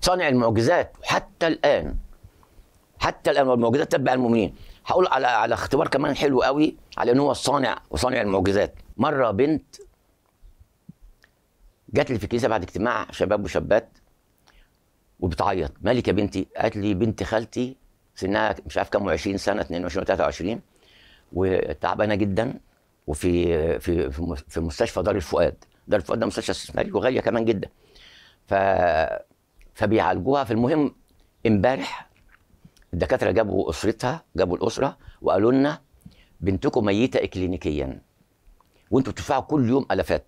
صانع المعجزات وحتى الان حتى الان والمعجزات تتبع المؤمنين هقول على على اختبار كمان حلو قوي على ان هو الصانع وصانع المعجزات مره بنت جات لي في الكنيسه بعد اجتماع شباب وشابات وبتعيط مالك يا بنتي قالت لي بنت خالتي سنها مش عارف كام 20 سنه 22 23 وتعبانه جدا وفي في في مستشفى دار الفؤاد دار الفؤاد ده مستشفى استثماري وغاليه كمان جدا ف فبيعالجوها فالمهم امبارح الدكاتره جابوا اسرتها جابوا الاسره وقالوا لنا بنتكم ميته اكلينيكيا وانتوا بتدفعوا كل يوم الافات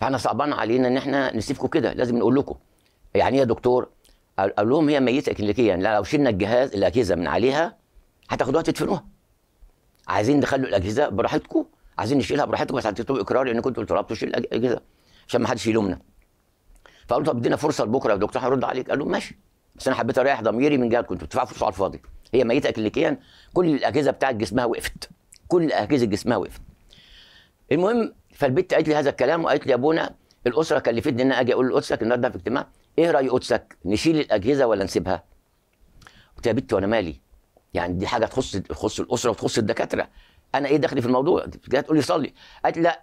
فاحنا صعبان علينا ان احنا نسيبكم كده لازم نقول لكم يعني ايه يا دكتور قال لهم هي ميته اكلينيكيا يعني لو شلنا الجهاز الاجهزه من عليها هتاخدوها تدفنوها عايزين تخلوا الاجهزه براحتكم عايزين نشيلها براحتكم بس هتطلبوا اقرار لان كنتوا طلبتوا تشيل الاجهزه عشان ما حدش يلومنا فقال له طب ادينا فرصه لبكره يا دكتور هرد عليك قال له ماشي بس انا حبيت اريح ضميري من جهه كنت بدفع فلوس على الفاضي هي ميته كلينيكيا كل الاجهزه بتاعت جسمها وقفت كل اجهزه جسمها وقفت المهم فالبت قالت لي هذا الكلام وقالت لي يا ابونا الاسره كلفتني ان انا اجي اقول لقدسك النهارده في اجتماع ايه راي قدسك نشيل الاجهزه ولا نسيبها قلت يا بنتي وانا مالي يعني دي حاجه تخص تخص الاسره وتخص الدكاتره انا ايه دخلي في الموضوع جت تقول لي صلي قالت لا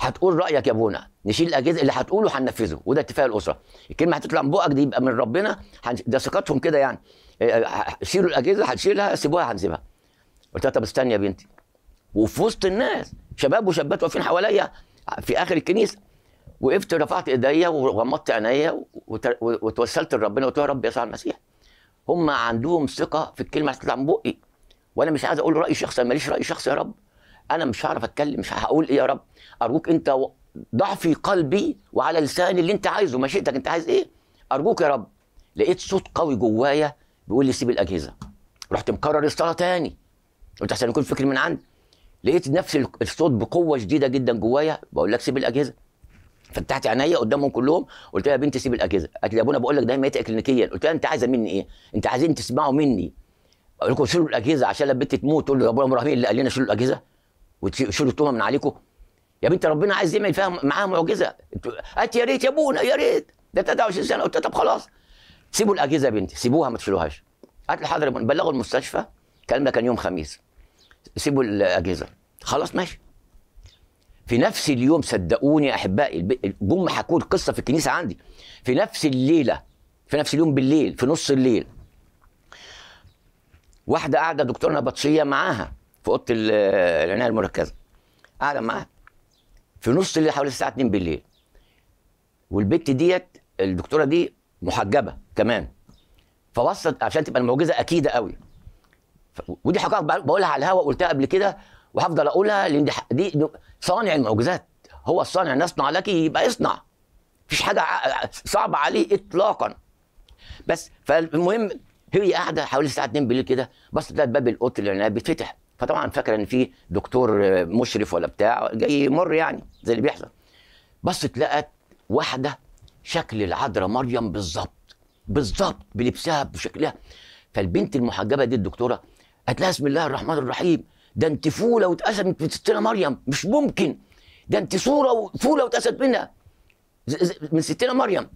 هتقول رايك يا ابونا نشيل الاجهزه اللي هتقوله هننفذه وده اتفاق الاسره الكلمه هتطلع من بقك دي يبقى من ربنا ده ثقتهم كده يعني آه، آه، شيلوا الاجهزه هتشيلها سيبوها هنسيبها قلت لها طب استني يا بنتي وفي وسط الناس شباب وشابات واقفين حواليا في اخر الكنيسه وقفت رفعت ايديا وغمضت عينيا وتوسلت لربنا قلت له يا رب يسوع المسيح هم عندهم ثقه في الكلمه اللي هتطلع من بقي وانا مش عايز اقول راي شخصي ماليش راي شخصي يا رب انا مش هعرف اتكلم مش هقول ايه يا رب ارجوك انت ضع في قلبي وعلى لساني اللي انت عايزه مشيئتك انت عايز ايه ارجوك يا رب لقيت صوت قوي جوايا بيقول لي سيب الاجهزه رحت مكرر الصلاه تاني قلت عشان يكون فكر من عندي لقيت نفس الصوت بقوه شديده جدا جوايا بقول لك سيب الاجهزه فتحت عينيا قدامهم كلهم قلت لها يا بنتي سيب الاجهزه قالت لي يا ابونا بقول لك دايما ميت كلينيكيا قلت لها انت عايزه مني ايه انت عايزين تسمعوا مني اقول لكم شيلوا الاجهزه عشان البنت تموت تقول له يا ابونا ابراهيم اللي قال لنا شيلوا الاجهزه وتشيلوا التهم من عليكم يا بنت ربنا عايز يعمل فيها معاها معجزه هات يا ريت يا ابونا يا ريت ده 23 سنه قلت طب خلاص سيبوا الاجهزه يا بنتي سيبوها ما تشيلوهاش هات لحضر بلغوا المستشفى الكلام ده كان يوم خميس سيبوا الاجهزه خلاص ماشي في نفس اليوم صدقوني احبائي جم حكوا القصه في الكنيسه عندي في نفس الليله في نفس اليوم بالليل في نص الليل واحده قاعده دكتورنا نبطشيه معاها في اوضه العنايه المركزه قاعده معاها في نص الليل حوالي الساعه 2 بالليل والبت ديت الدكتوره دي محجبه كمان فبصت عشان تبقى المعجزه اكيده قوي ودي حقائق بقولها على الهواء قلتها قبل كده وهفضل اقولها لان دي صانع المعجزات هو الصانع نصنع لك يبقى اصنع مفيش حاجه صعبه عليه اطلاقا بس فالمهم هي قاعده حوالي الساعه 2 بالليل كده بصت لقيت باب الاوضه اللي بيتفتح فطبعا فاكره ان في دكتور مشرف ولا بتاع جاي يمر يعني زي اللي بيحصل بصت لقت واحده شكل العذراء مريم بالظبط بالظبط بلبسها بشكلها فالبنت المحجبه دي الدكتوره قالت لها بسم الله الرحمن الرحيم ده انت فوله واتقسمت من ستنا مريم مش ممكن ده انت صوره وفوله واتقسمت منها من ستنا مريم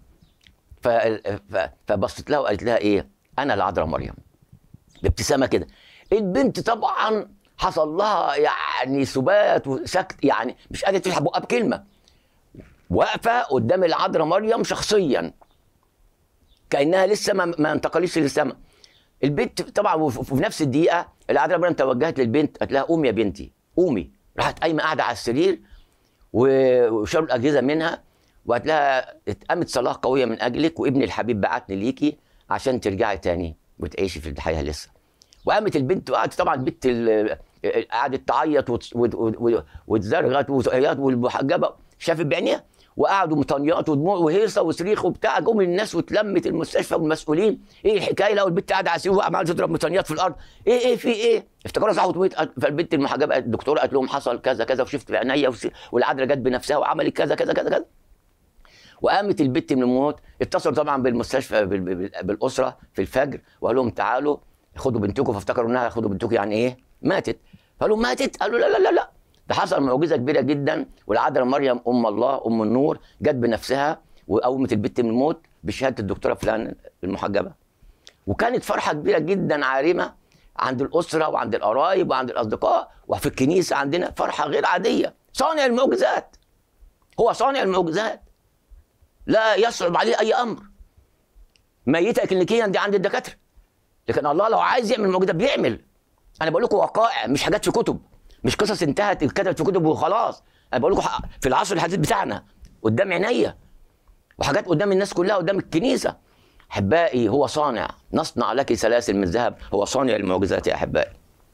فبصت لها وقالت لها ايه انا العذراء مريم بابتسامه كده البنت طبعا حصل لها يعني سبات وسكت يعني مش قادره تفتح بقها بكلمه واقفه قدام العذراء مريم شخصيا كانها لسه ما, ما انتقلتش للسماء البنت طبعا وفي نفس الدقيقه العذراء مريم توجهت للبنت قالت لها قومي يا بنتي قومي راحت قايمه قاعده على السرير وشالوا الاجهزه منها وقالت لها اتقامت صلاه قويه من اجلك وابني الحبيب بعتني ليكي عشان ترجعي تاني وتعيشي في الحياه لسه وقامت البنت وقعدت طبعا البنت قعدت تعيط وتزرغت وهياط والمحجبه شافت بعينيها وقعدوا مطنيات ودموع وهيصه وصريخ وبتاع جم الناس واتلمت المستشفى والمسؤولين ايه الحكايه لو البنت قاعده على السرير عماله تضرب مطنيات في الارض ايه ايه في ايه افتكروا صح وتموت فالبنت المحجبه الدكتوره قالت لهم حصل كذا كذا وشفت بعينيا والعدله جت بنفسها وعملت كذا كذا كذا كذا وقامت البت من الموت اتصلوا طبعا بالمستشفى بالاسره في الفجر وقال لهم تعالوا خدوا بنتكم فافتكروا انها خدوا بنتكم يعني ايه ماتت فقالوا ماتت قالوا لا لا لا لا ده حصل معجزه كبيره جدا والعذراء مريم ام الله ام النور جت بنفسها وقومت البت من الموت بشهاده الدكتوره فلان المحجبه وكانت فرحه كبيره جدا عارمه عند الاسره وعند القرايب وعند الاصدقاء وفي الكنيسه عندنا فرحه غير عاديه صانع المعجزات هو صانع المعجزات لا يصعب عليه اي امر ميته اكلينيكيا دي عند الدكاتره لكن الله لو عايز يعمل معجزه بيعمل انا بقول لكم وقائع مش حاجات في كتب مش قصص انتهت اتكتبت في كتب وخلاص انا بقول لكم في العصر الحديث بتاعنا قدام عينيا وحاجات قدام الناس كلها قدام الكنيسه احبائي هو صانع نصنع لك سلاسل من ذهب هو صانع المعجزات يا احبائي